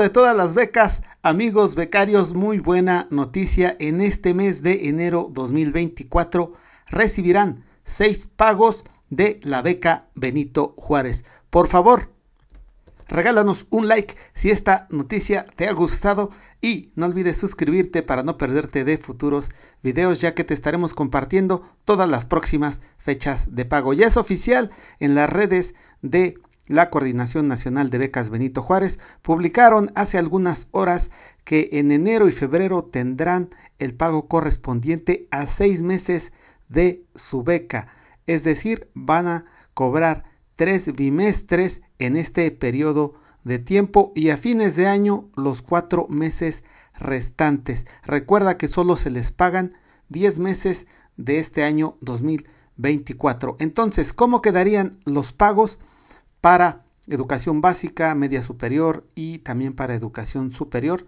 de todas las becas, amigos becarios, muy buena noticia. En este mes de enero 2024 recibirán seis pagos de la beca Benito Juárez. Por favor, regálanos un like si esta noticia te ha gustado y no olvides suscribirte para no perderte de futuros videos ya que te estaremos compartiendo todas las próximas fechas de pago. Ya es oficial en las redes de la Coordinación Nacional de Becas Benito Juárez publicaron hace algunas horas que en enero y febrero tendrán el pago correspondiente a seis meses de su beca, es decir, van a cobrar tres bimestres en este periodo de tiempo y a fines de año los cuatro meses restantes. Recuerda que solo se les pagan 10 meses de este año 2024. Entonces, ¿cómo quedarían los pagos? para educación básica, media superior y también para educación superior.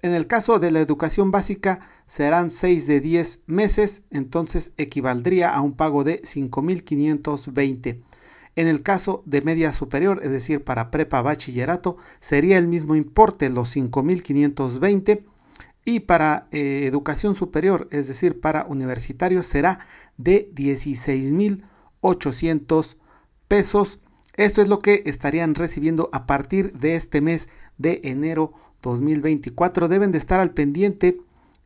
En el caso de la educación básica serán 6 de 10 meses, entonces equivaldría a un pago de 5.520. En el caso de media superior, es decir, para prepa bachillerato, sería el mismo importe, los 5.520. Y para eh, educación superior, es decir, para universitario será de 16.800 pesos esto es lo que estarían recibiendo a partir de este mes de enero 2024. Deben de estar al pendiente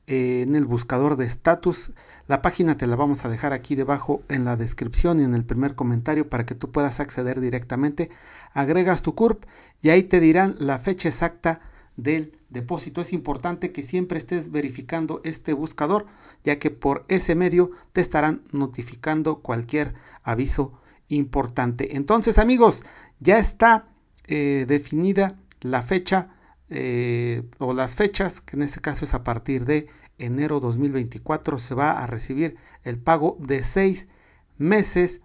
eh, en el buscador de estatus. La página te la vamos a dejar aquí debajo en la descripción y en el primer comentario para que tú puedas acceder directamente. Agregas tu CURP y ahí te dirán la fecha exacta del depósito. Es importante que siempre estés verificando este buscador ya que por ese medio te estarán notificando cualquier aviso importante. Entonces amigos, ya está eh, definida la fecha eh, o las fechas, que en este caso es a partir de enero 2024, se va a recibir el pago de seis meses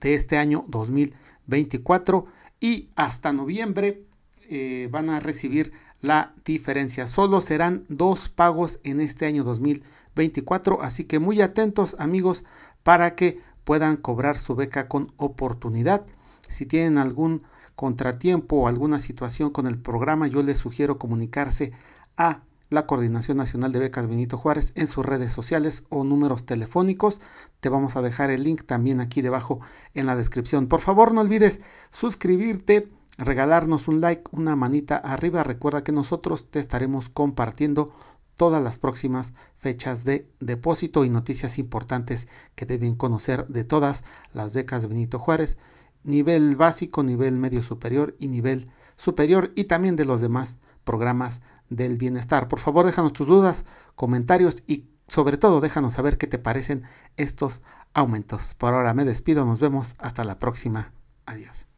de este año 2024 y hasta noviembre eh, van a recibir la diferencia. Solo serán dos pagos en este año 2024, así que muy atentos amigos para que puedan cobrar su beca con oportunidad. Si tienen algún contratiempo o alguna situación con el programa, yo les sugiero comunicarse a la Coordinación Nacional de Becas Benito Juárez en sus redes sociales o números telefónicos. Te vamos a dejar el link también aquí debajo en la descripción. Por favor, no olvides suscribirte, regalarnos un like, una manita arriba. Recuerda que nosotros te estaremos compartiendo todas las próximas fechas de depósito y noticias importantes que deben conocer de todas las becas Benito Juárez, nivel básico, nivel medio superior y nivel superior y también de los demás programas del bienestar. Por favor, déjanos tus dudas, comentarios y sobre todo déjanos saber qué te parecen estos aumentos. Por ahora me despido, nos vemos hasta la próxima. Adiós.